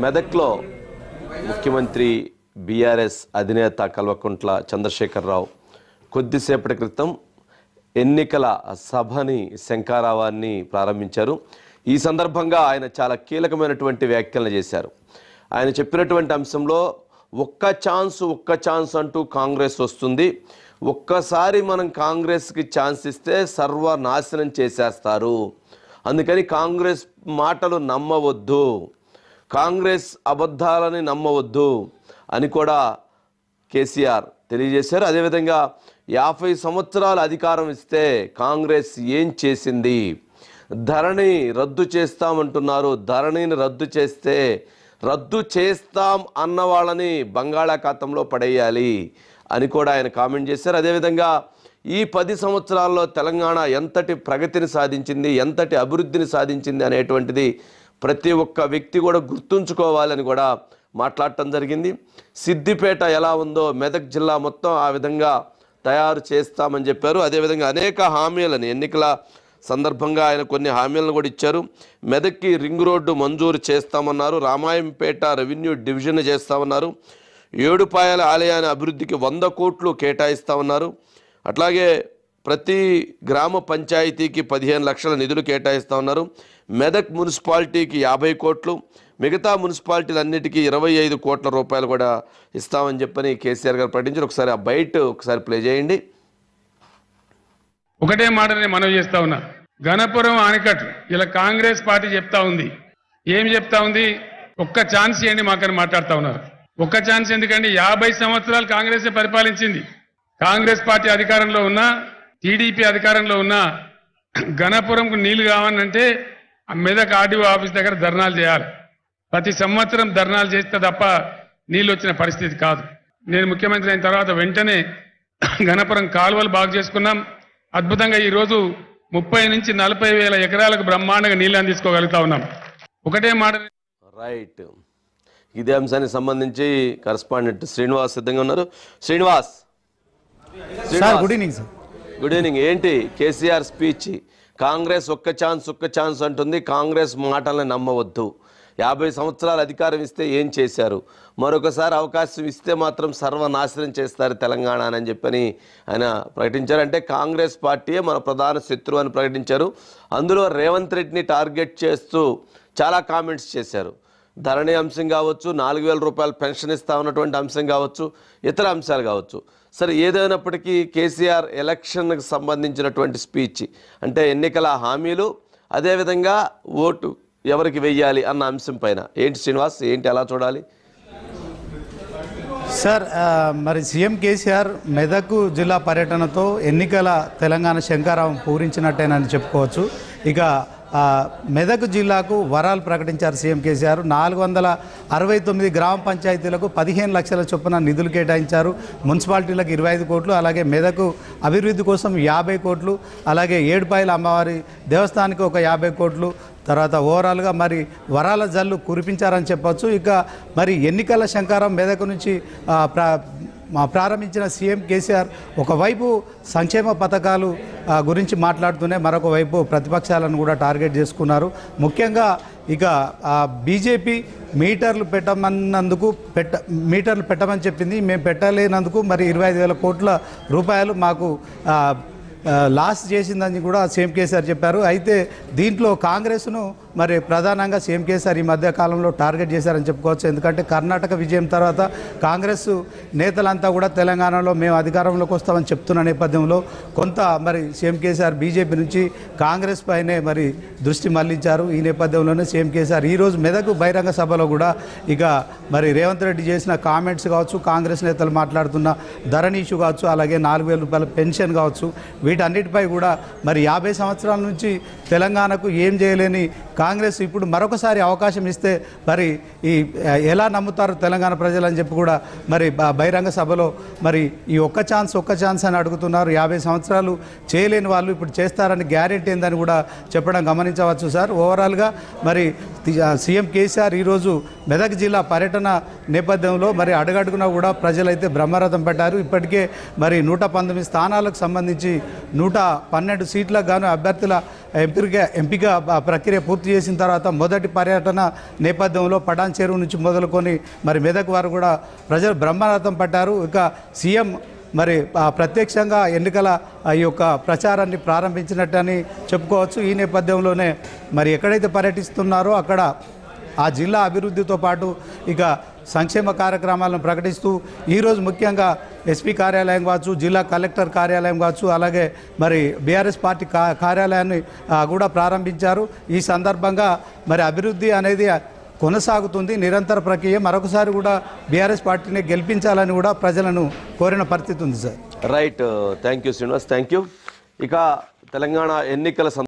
మెదక్లో ముఖ్యమంత్రి బీఆర్ఎస్ అధినేత కల్వకుంట్ల చంద్రశేఖరరావు కొద్దిసేపటి క్రితం ఎన్నికల సభని శంకారావాన్ని ప్రారంభించారు ఈ సందర్భంగా ఆయన చాలా కీలకమైనటువంటి వ్యాఖ్యలు చేశారు ఆయన చెప్పినటువంటి అంశంలో ఒక్క ఛాన్స్ ఒక్క ఛాన్స్ అంటూ కాంగ్రెస్ వస్తుంది ఒక్కసారి మనం కాంగ్రెస్కి ఛాన్స్ ఇస్తే సర్వనాశనం చేసేస్తారు అందుకని కాంగ్రెస్ మాటలు నమ్మవద్దు కాంగ్రెస్ అబద్ధాలని నమ్మవద్దు అని కూడా కేసీఆర్ తెలియజేశారు అదేవిధంగా యాభై సంవత్సరాలు అధికారం ఇస్తే కాంగ్రెస్ ఏం చేసింది ధరణి రద్దు చేస్తామంటున్నారు ధరణిని రద్దు చేస్తే రద్దు చేస్తాం అన్న వాళ్ళని బంగాళాఖాతంలో పడేయాలి అని కూడా ఆయన కామెంట్ చేశారు అదేవిధంగా ఈ పది సంవత్సరాల్లో తెలంగాణ ఎంతటి ప్రగతిని సాధించింది ఎంతటి అభివృద్ధిని సాధించింది అనేటువంటిది ప్రతి ఒక్క వ్యక్తి కూడా గుర్తుంచుకోవాలని కూడా మాట్లాడటం జరిగింది సిద్దిపేట ఎలా ఉందో మెదక్ జిల్లా మొత్తం ఆ విధంగా తయారు చేస్తామని చెప్పారు అదేవిధంగా అనేక హామీలను ఎన్నికల సందర్భంగా ఆయన కొన్ని హామీలను కూడా ఇచ్చారు మెదక్కి రింగ్ రోడ్డు మంజూరు చేస్తామన్నారు రామాయంపేట రెవెన్యూ డివిజన్ చేస్తామన్నారు ఏడుపాయల ఆలయాన్ని అభివృద్ధికి వంద కోట్లు కేటాయిస్తామన్నారు అట్లాగే ప్రతి గ్రామ పంచాయతీకి పదిహేను లక్షల నిధులు కేటాయిస్తూ ఉన్నారు మెదక్ మున్సిపాలిటీకి యాభై కోట్లు మిగతా మున్సిపాలిటీలన్నిటికీ ఇరవై ఐదు కోట్ల రూపాయలు కూడా ఇస్తామని చెప్పని కేసీఆర్ గారు ప్రకటించారు ఒకసారి ఆ బయట ఒకసారి ప్లే చేయండి ఒకటే మాట నేను మనవి చేస్తా ఉన్నా గణపురం ఆనకట్టు ఇలా కాంగ్రెస్ పార్టీ చెప్తా ఉంది ఏం చెప్తా ఉంది ఒక్క ఛాన్స్ ఏంటి మాకని మాట్లాడుతా ఉన్నారు ఒక్క ఛాన్స్ ఎందుకంటే యాభై సంవత్సరాలు కాంగ్రెస్ పరిపాలించింది కాంగ్రెస్ పార్టీ అధికారంలో ఉన్నా టీడీపీ అధికారంలో ఉన్న ఘనపురంకు నీళ్లు కావాలంటే మెదక్ ఆర్డీఓ ఆఫీస్ దగ్గర ధర్నాలు చేయాలి ప్రతి సంవత్సరం ధర్నాలు చేస్తే తప్ప నీళ్ళు వచ్చిన పరిస్థితి కాదు నేను ముఖ్యమంత్రి అయిన తర్వాత వెంటనే ఘనపురం కాలువలు బాగు చేసుకున్నాం అద్భుతంగా ఈరోజు ముప్పై నుంచి నలభై వేల ఎకరాలకు బ్రహ్మాండంగా నీళ్ళు అందించుకోగలుగుతా ఉన్నాం ఒకటే మాట రైట్ ఇదే అంశానికి సంబంధించి కరస్పాండెంట్ శ్రీనివాస్ సిద్ధంగా ఉన్నారు Srinivas good evening sir good evening ఏంటి కేసీఆర్ స్పీచ్ కాంగ్రెస్ ఒక్క ఛాన్స్ ఒక్క ఛాన్స్ అంటుంది కాంగ్రెస్ మాటల్ని నమ్మవద్దు యాభై సంవత్సరాలు అధికారం ఇస్తే ఏం చేశారు మరొకసారి అవకాశం ఇస్తే మాత్రం సర్వనాశనం చేస్తారు తెలంగాణ అని చెప్పని ఆయన ప్రకటించారు అంటే కాంగ్రెస్ పార్టీయే మన ప్రధాన శత్రువు అని ప్రకటించారు అందులో రేవంత్ రెడ్డిని టార్గెట్ చేస్తూ చాలా కామెంట్స్ చేశారు ధరణి అంశం కావచ్చు నాలుగు వేల రూపాయలు పెన్షన్ ఇస్తా ఉన్నటువంటి అంశం కావచ్చు ఇతర అంశాలు కావచ్చు సరే ఏదైనప్పటికీ కేసీఆర్ ఎలక్షన్కి సంబంధించినటువంటి స్పీచ్ అంటే ఎన్నికల హామీలు అదేవిధంగా ఓటు ఎవరికి వెయ్యాలి అన్న అంశం పైన ఏంటి శ్రీనివాస్ ఏంటి ఎలా చూడాలి సార్ మరి సీఎం కేసీఆర్ మెదక్ జిల్లా పర్యటనతో ఎన్నికల తెలంగాణ శంకారావం పూరించినట్టేనని చెప్పుకోవచ్చు ఇక మెదక్ జిల్లాకు వరాలు ప్రకటించారు సీఎం కేసీఆర్ నాలుగు వందల అరవై తొమ్మిది గ్రామ పంచాయతీలకు పదిహేను లక్షల చొప్పున నిధులు కేటాయించారు మున్సిపాలిటీలకు ఇరవై ఐదు కోట్లు అలాగే మెదకు అభివృద్ధి కోసం యాభై కోట్లు అలాగే ఏడుపాయల అమ్మవారి దేవస్థానానికి ఒక యాభై కోట్లు తర్వాత ఓవరాల్గా మరి వరాల జల్లు కురిపించారని చెప్పచ్చు ఇక మరి ఎన్నికల శంకారం మెదక్ నుంచి మా ప్రారంభించిన సీఎం కేసీఆర్ ఒకవైపు సంక్షేమ పథకాలు గురించి మాట్లాడుతూనే మరొక వైపు ప్రతిపక్షాలను కూడా టార్గెట్ చేసుకున్నారు ముఖ్యంగా ఇక బీజేపీ మీటర్లు పెట్టమన్నందుకు పెట్ట మీటర్లు పెట్టమని చెప్పింది మేము పెట్టలేనందుకు మరి ఇరవై ఐదు వేల కోట్ల రూపాయలు మాకు లాస్ చేసిందని కూడా సీఎం కేసీఆర్ చెప్పారు అయితే దీంట్లో కాంగ్రెస్ను మరి ప్రధానంగా సీఎం కేసీఆర్ ఈ మధ్య కాలంలో టార్గెట్ చేశారని చెప్పుకోవచ్చు ఎందుకంటే కర్ణాటక విజయం తర్వాత కాంగ్రెస్ నేతలంతా కూడా తెలంగాణలో మేము అధికారంలోకి వస్తామని చెప్తున్న నేపథ్యంలో కొంత మరి సీఎం కేసీఆర్ బీజేపీ నుంచి కాంగ్రెస్ పైనే మరి దృష్టి మళ్లించారు ఈ నేపథ్యంలోనే సీఎం కేసీఆర్ ఈరోజు మెదక్ బహిరంగ సభలో కూడా ఇక మరి రేవంత్ రెడ్డి చేసిన కామెంట్స్ కావచ్చు కాంగ్రెస్ నేతలు మాట్లాడుతున్న ధరణి ఇష్యూ కావచ్చు అలాగే నాలుగు రూపాయల పెన్షన్ కావచ్చు వీటన్నిటిపై కూడా మరి యాభై సంవత్సరాల నుంచి తెలంగాణకు ఏం చేయలేని కాంగ్రెస్ ఇప్పుడు మరొకసారి అవకాశం ఇస్తే మరి ఈ ఎలా నమ్ముతారు తెలంగాణ ప్రజలు అని చెప్పి కూడా మరి బహిరంగ సభలో మరి ఈ ఒక్క ఛాన్స్ ఒక్క ఛాన్స్ అని అడుగుతున్నారు యాభై సంవత్సరాలు చేయలేని వాళ్ళు ఇప్పుడు చేస్తారని గ్యారెంటీ ఏందని కూడా చెప్పడం గమనించవచ్చు సార్ ఓవరాల్గా మరి సీఎం కేసీఆర్ ఈరోజు మెదక్ జిల్లా పర్యటన నేపథ్యంలో మరి అడుగడుగునా కూడా ప్రజలైతే బ్రహ్మరథం పెట్టారు ఇప్పటికే మరి నూట పంతొమ్మిది స్థానాలకు సంబంధించి నూట పన్నెండు సీట్లకు గాను అభ్యర్థుల ఎంపిక ఎంపిక ప్రక్రియ పూర్తి చేసిన తర్వాత మొదటి పర్యటన నేపథ్యంలో పడాన్ చెరువు నుంచి మొదలుకొని మరి మెదక్ వారు కూడా ప్రజలు బ్రహ్మరథం పట్టారు ఇక సీఎం మరి ప్రత్యక్షంగా ఎన్నికల ఈ యొక్క ప్రచారాన్ని ప్రారంభించినట్టని చెప్పుకోవచ్చు ఈ నేపథ్యంలోనే మరి ఎక్కడైతే పర్యటిస్తున్నారో అక్కడ ఆ జిల్లా అభివృద్ధితో పాటు ఇక సంక్షేమ కార్యక్రమాలను ప్రకటిస్తూ ఈరోజు ముఖ్యంగా ఎస్పీ కార్యాలయం కావచ్చు జిల్లా కలెక్టర్ కార్యాలయం కావచ్చు అలాగే మరి బీఆర్ఎస్ పార్టీ కార్యాలయాన్ని కూడా ప్రారంభించారు ఈ సందర్భంగా మరి అభివృద్ధి అనేది కొనసాగుతుంది నిరంతర ప్రక్రియ మరొకసారి కూడా బీఆర్ఎస్ పార్టీని గెలిపించాలని కూడా ప్రజలను కోరిన పరిస్థితి ఉంది sir right thank you Srinivas thank you ఇక తెలంగాణ ఎన్నికల